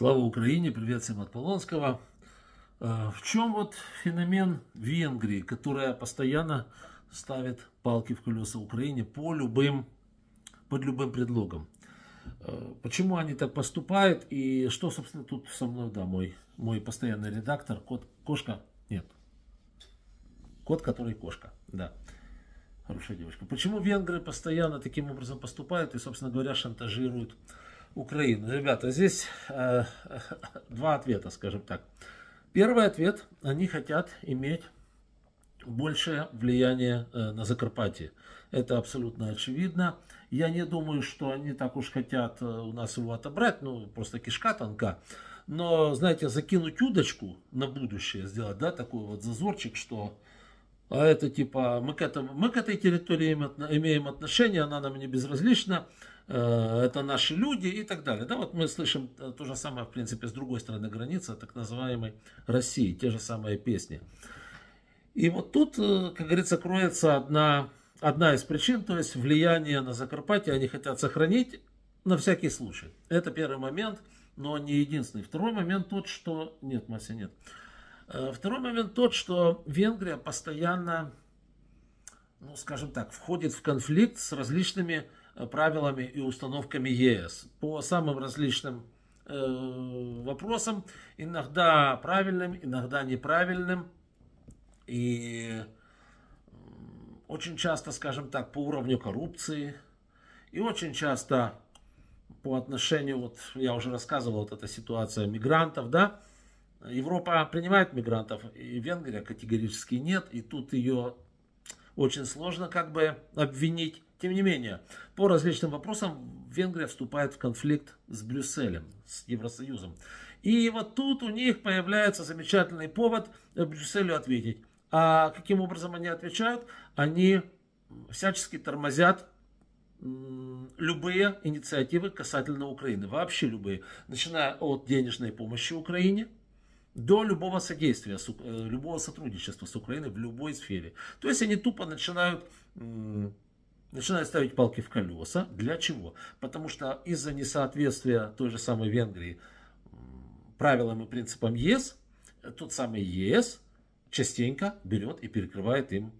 Слава Украине, привет всем от Полонского. Э, в чем вот феномен Венгрии, которая постоянно ставит палки в колеса Украине по любым, под любым предлогом? Э, почему они так поступают и что, собственно, тут со мной, да, мой, мой постоянный редактор, кот, кошка, нет, кот, который кошка, да, хорошая девочка. Почему венгры постоянно таким образом поступают и, собственно говоря, шантажируют Украину. Ребята, здесь э, два ответа, скажем так. Первый ответ, они хотят иметь большее влияние э, на Закарпатье. Это абсолютно очевидно. Я не думаю, что они так уж хотят э, у нас его отобрать, ну просто кишка тонка. Но, знаете, закинуть удочку на будущее, сделать, да, такой вот зазорчик, что а это типа, мы к, этому, мы к этой территории имеем отношение, она нам не безразлична, э, это наши люди и так далее. Да, вот мы слышим то же самое, в принципе, с другой стороны границы, так называемой России, те же самые песни. И вот тут, э, как говорится, кроется одна, одна из причин, то есть влияние на Закарпатье они хотят сохранить на всякий случай. Это первый момент, но не единственный. Второй момент тот, что... Нет, Мася, нет. Э, второй момент тот, что Венгрия постоянно, ну, скажем так, входит в конфликт с различными э, правилами и установками ЕС по самым различным э, вопросам, иногда правильным, иногда неправильным. И очень часто, скажем так, по уровню коррупции, и очень часто по отношению, вот я уже рассказывал, вот эта ситуация мигрантов, да, Европа принимает мигрантов, и Венгрия категорически нет, и тут ее очень сложно как бы обвинить. Тем не менее, по различным вопросам Венгрия вступает в конфликт с Брюсселем, с Евросоюзом. И вот тут у них появляется замечательный повод Брюсселю ответить. А каким образом они отвечают? Они всячески тормозят любые инициативы касательно Украины, вообще любые, начиная от денежной помощи Украине – до любого содействия, э, любого сотрудничества с Украиной в любой сфере. То есть они тупо начинают начинают ставить палки в колеса. Для чего? Потому что из-за несоответствия той же самой Венгрии правилам и принципам ЕС, тот самый ЕС частенько берет и перекрывает им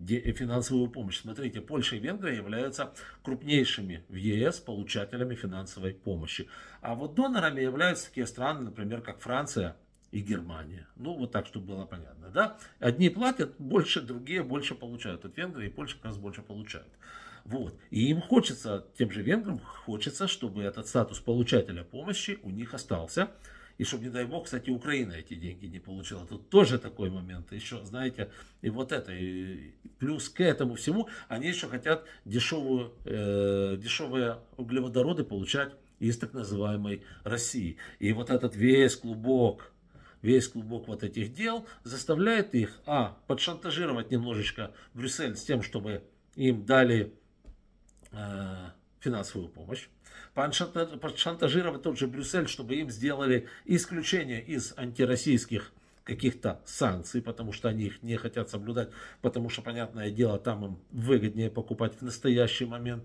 э, финансовую помощь. Смотрите, Польша и Венгрия являются крупнейшими в ЕС получателями финансовой помощи. А вот донорами являются такие страны, например, как Франция, и Германия. Ну, вот так, чтобы было понятно, да? Одни платят больше, другие больше получают. Вот Венгрия и Польша как раз больше получают. Вот. И им хочется, тем же венграм, хочется, чтобы этот статус получателя помощи у них остался. И чтобы, не дай бог, кстати, Украина эти деньги не получила. Тут тоже такой момент. Еще, знаете, и вот это. И плюс к этому всему, они еще хотят дешевую, э, дешевые углеводороды получать из так называемой России. И вот этот весь клубок весь клубок вот этих дел, заставляет их, а, подшантажировать немножечко Брюссель с тем, чтобы им дали э, финансовую помощь, подшантажировать тот же Брюссель, чтобы им сделали исключение из антироссийских каких-то санкций, потому что они их не хотят соблюдать, потому что, понятное дело, там им выгоднее покупать в настоящий момент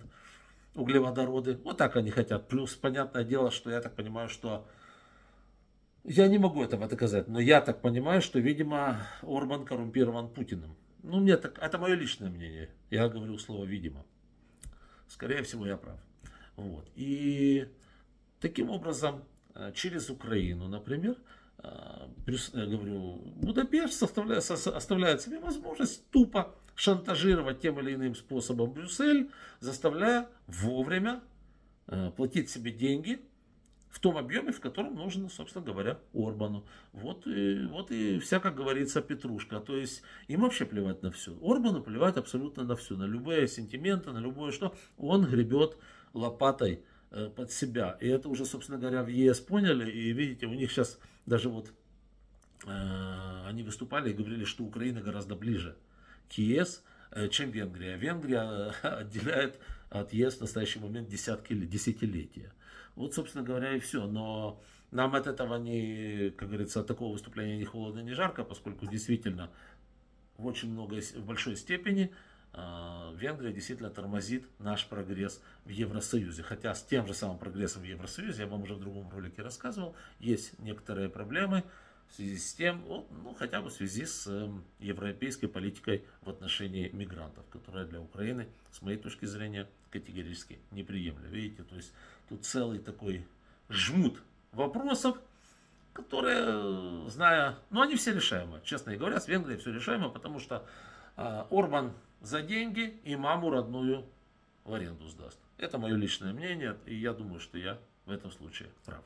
углеводороды. Вот так они хотят. Плюс, понятное дело, что я так понимаю, что я не могу этого доказать, но я так понимаю, что, видимо, Орбан коррумпирован Путиным. Ну, мне так, это мое личное мнение. Я говорю слово «видимо». Скорее всего, я прав. Вот. И таким образом, э, через Украину, например, э, Брюс, я говорю, Будапешт оставляет, оставляет себе возможность тупо шантажировать тем или иным способом Брюссель, заставляя вовремя э, платить себе деньги в том объеме, в котором нужно, собственно говоря, Орбану. Вот и, вот и вся, как говорится, петрушка. То есть им вообще плевать на все. Орбану плевать абсолютно на все, на любые сентименты, на любое что. Он гребет лопатой э, под себя. И это уже, собственно говоря, в ЕС поняли. И видите, у них сейчас даже вот э, они выступали и говорили, что Украина гораздо ближе к ЕС, э, чем Венгрия. Венгрия э, отделяет от ЕС в настоящий момент десятки десятилетия. Вот, собственно говоря, и все. Но нам от этого не, как говорится, от такого выступления ни холодно, ни жарко, поскольку действительно в очень много, в большой степени а, Венгрия действительно тормозит наш прогресс в Евросоюзе. Хотя с тем же самым прогрессом в Евросоюзе, я вам уже в другом ролике рассказывал, есть некоторые проблемы, в связи с тем, ну, хотя бы в связи с эм, европейской политикой в отношении мигрантов, которая для Украины, с моей точки зрения, категорически неприемлема. Видите, то есть тут целый такой жмут вопросов, которые, э, зная, ну, они все решаемы, честно говоря, с Венгрией все решаемо, потому что э, Орбан за деньги и маму родную в аренду сдаст. Это мое личное мнение, и я думаю, что я в этом случае прав.